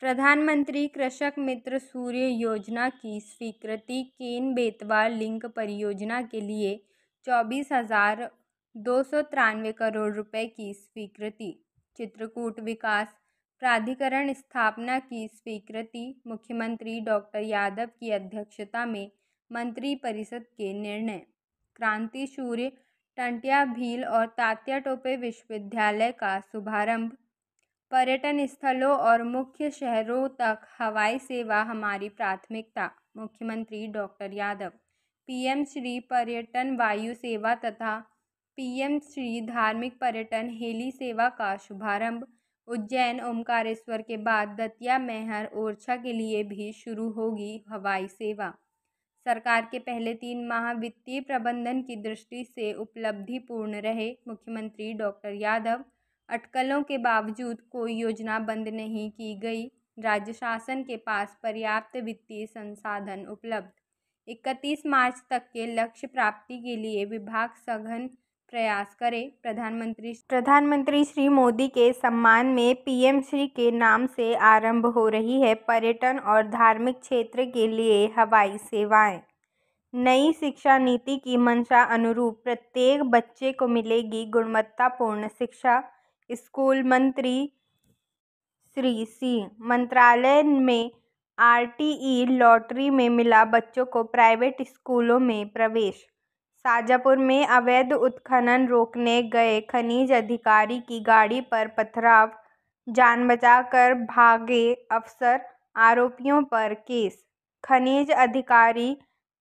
प्रधानमंत्री कृषक मित्र सूर्य योजना की स्वीकृति केन बेतवा लिंक परियोजना के लिए चौबीस हजार दो सौ तिरानवे करोड़ रुपए की स्वीकृति चित्रकूट विकास प्राधिकरण स्थापना की स्वीकृति मुख्यमंत्री डॉक्टर यादव की अध्यक्षता में मंत्री परिषद के निर्णय क्रांति सूर्य टंटिया भील और तात्या टोपे विश्वविद्यालय का शुभारंभ पर्यटन स्थलों और मुख्य शहरों तक हवाई सेवा हमारी प्राथमिकता मुख्यमंत्री doctor Yadav P M Shri पर्यटन वायु सेवा तथा पी एम श्री धार्मिक पर्यटन हेली सेवा का शुभारंभ उज्जैन ओमकारेश्वर के बाद दतिया मेहर ओरछा के लिए भी शुरू होगी हवाई सेवा सरकार के पहले तीन माह वित्तीय प्रबंधन की दृष्टि से उपलब्धिपूर्ण रहे मुख्यमंत्री डॉक्टर यादव अटकलों के बावजूद कोई योजना बंद नहीं की गई राज्य शासन के पास पर्याप्त वित्तीय संसाधन उपलब्ध इकतीस मार्च तक के लक्ष्य प्राप्ति के लिए विभाग सघन प्रयास करे प्रधानमंत्री प्रधानमंत्री श्री मोदी के सम्मान में पीएम श्री के नाम से आरंभ हो रही है पर्यटन और धार्मिक क्षेत्र के लिए हवाई सेवाएं नई शिक्षा नीति की मंशा अनुरूप प्रत्येक बच्चे को मिलेगी गुणवत्तापूर्ण शिक्षा स्कूल मंत्री श्री सिंह मंत्रालय में आरटीई लॉटरी में मिला बच्चों को प्राइवेट स्कूलों में प्रवेश शाजापुर में अवैध उत्खनन रोकने गए खनिज अधिकारी की गाड़ी पर पथराव जान बचाकर भागे अफसर आरोपियों पर केस खनिज अधिकारी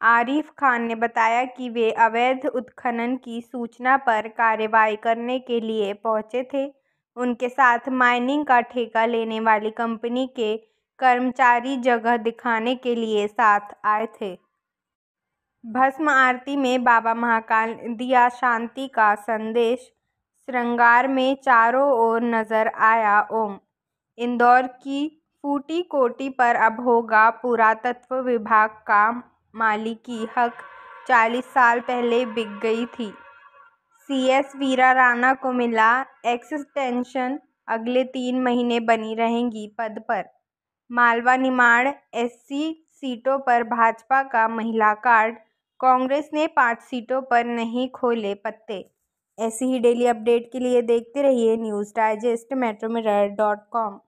आरिफ खान ने बताया कि वे अवैध उत्खनन की सूचना पर कार्रवाई करने के लिए पहुंचे थे उनके साथ माइनिंग का ठेका लेने वाली कंपनी के कर्मचारी जगह दिखाने के लिए साथ आए थे भस्म आरती में बाबा महाकाल दिया शांति का संदेश श्रृंगार में चारों ओर नजर आया ओम इंदौर की फूटी कोटी पर अब होगा पुरातत्व विभाग का मालिकी हक चालीस साल पहले बिक गई थी सी एस वीरा राणा को मिला एक्सटेंशन टेंशन अगले तीन महीने बनी रहेंगी पद पर मालवा निमाड़ एससी सीटों पर भाजपा का महिला कार्ड कांग्रेस ने पाँच सीटों पर नहीं खोले पत्ते ऐसी ही डेली अपडेट के लिए देखते रहिए news digest metromirror dot com